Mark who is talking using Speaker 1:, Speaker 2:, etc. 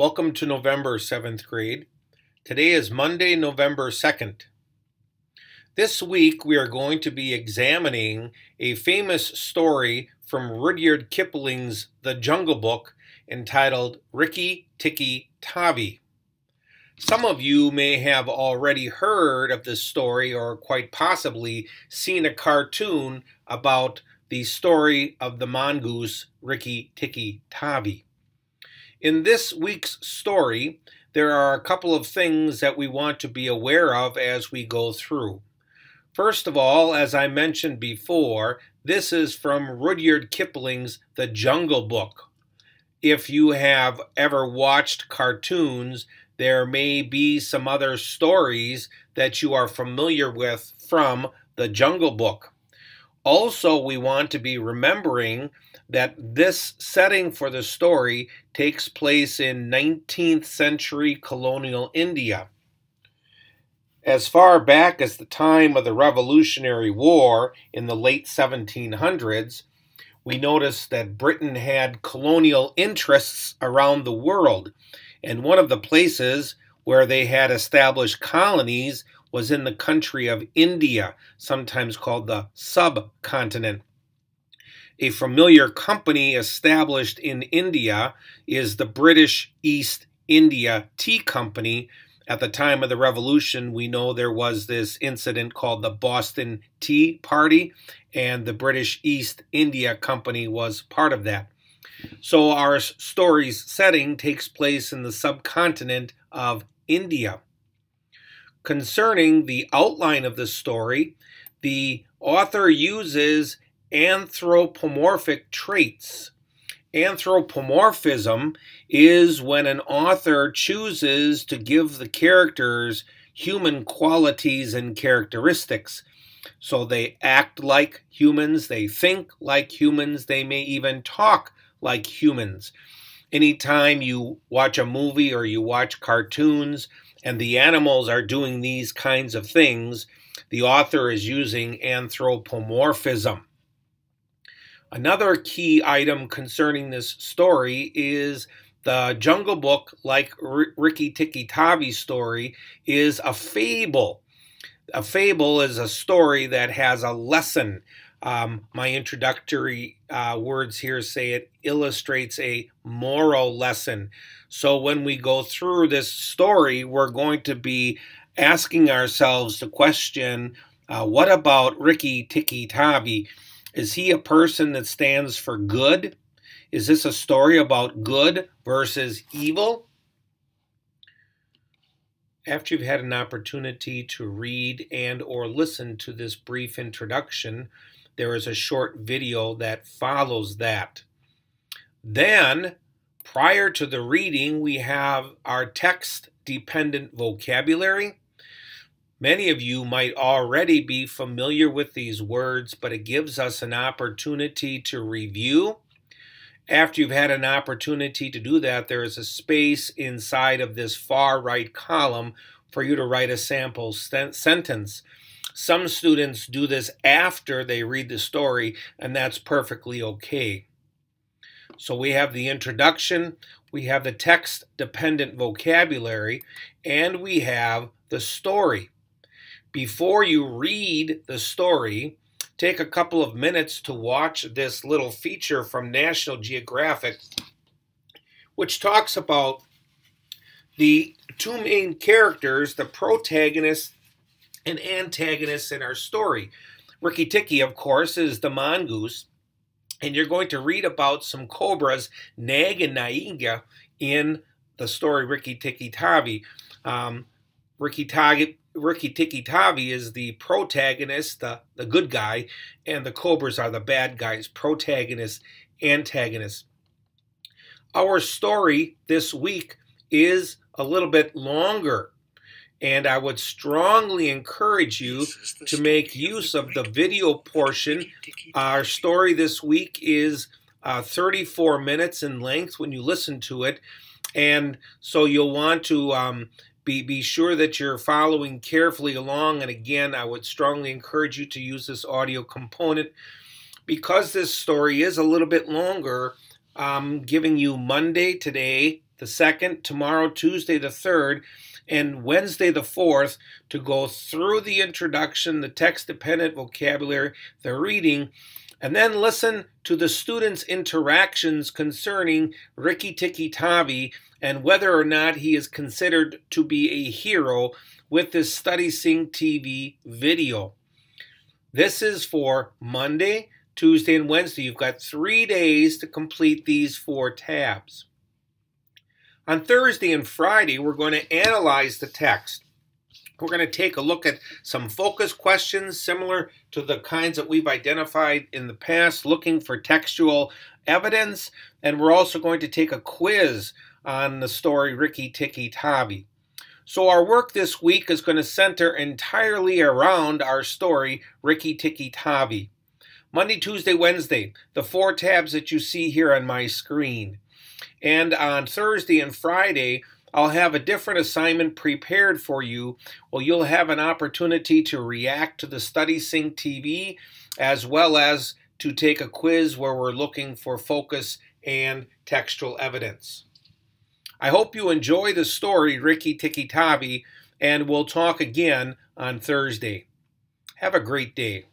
Speaker 1: Welcome to November 7th grade. Today is Monday, November 2nd. This week we are going to be examining a famous story from Rudyard Kipling's The Jungle Book entitled Rikki Tikki Tavi. Some of you may have already heard of this story or quite possibly seen a cartoon about the story of the mongoose Rikki Tikki Tavi. In this week's story, there are a couple of things that we want to be aware of as we go through. First of all, as I mentioned before, this is from Rudyard Kipling's The Jungle Book. If you have ever watched cartoons, there may be some other stories that you are familiar with from The Jungle Book. Also, we want to be remembering that this setting for the story takes place in 19th century colonial India. As far back as the time of the Revolutionary War in the late 1700s, we notice that Britain had colonial interests around the world, and one of the places where they had established colonies was in the country of India, sometimes called the subcontinent. A familiar company established in India is the British East India Tea Company. At the time of the revolution, we know there was this incident called the Boston Tea Party, and the British East India Company was part of that. So, our story's setting takes place in the subcontinent of India concerning the outline of the story, the author uses anthropomorphic traits. Anthropomorphism is when an author chooses to give the characters human qualities and characteristics. So they act like humans, they think like humans, they may even talk like humans. Anytime you watch a movie or you watch cartoons, and the animals are doing these kinds of things, the author is using anthropomorphism. Another key item concerning this story is the Jungle Book, like R- Ricky Tikki Tavi story, is a fable. A fable is a story that has a lesson um, my introductory uh, words here say it illustrates a moral lesson. So when we go through this story, we're going to be asking ourselves the question uh, what about Ricky Tikki Tavi? Is he a person that stands for good? Is this a story about good versus evil? After you've had an opportunity to read and or listen to this brief introduction, there is a short video that follows that.
Speaker 2: Then,
Speaker 1: prior to the reading, we have our text dependent vocabulary. Many of you might already be familiar with these words, but it gives us an opportunity to review. After you've had an opportunity to do that, there is a space inside of this far right column for you to write a sample sentence. Some students do this after they read the story, and that's perfectly okay. So we have the introduction, we have the text dependent vocabulary, and we have the story. Before you read the story, take a couple of minutes to watch this little feature from National Geographic, which talks about the two main characters, the protagonist and antagonist in our story. Rikki Tikki, of course, is the mongoose, and you're going to read about some cobras, Nag and Nainga, in the story Rikki Tikki Tavi. Um, Rikki, Tavi Rikki Tikki Tavi is the protagonist, the, the good guy, and the cobras are the bad guys, protagonist, antagonist. Our story this week is a little bit longer and I would strongly encourage you to make use of the video portion. Our story this week is uh, 34 minutes in length when you listen to it, and so you'll want to um, be be sure that you're following carefully along. And again, I would strongly encourage you to use this audio component because this story is a little bit longer. I'm giving you Monday today, the second, tomorrow, Tuesday, the third and Wednesday the 4th to go through the introduction, the text dependent vocabulary, the reading, and then listen to the students' interactions concerning Rikki Tikki Tavi and whether or not he is considered to be a hero with this Study Sing TV video. This is for Monday, Tuesday, and Wednesday. You've got three days to complete these four tabs. On Thursday and Friday, we're going to analyze the text. We're going to take a look at some focus questions similar to the kinds that we've identified in the past, looking for textual evidence. And we're also going to take a quiz on the story Ricky Tikki Tavi. So, our work this week is going to center entirely around our story Ricky Tikki Tavi. Monday, Tuesday, Wednesday, the four tabs that you see here on my screen. And on Thursday and Friday, I'll have a different assignment prepared for you. Well, you'll have an opportunity to react to the StudySync TV as well as to take a quiz where we're looking for focus and textual evidence. I hope you enjoy the story, Ricky Tikki Tavi, and we'll talk again on Thursday. Have a great day.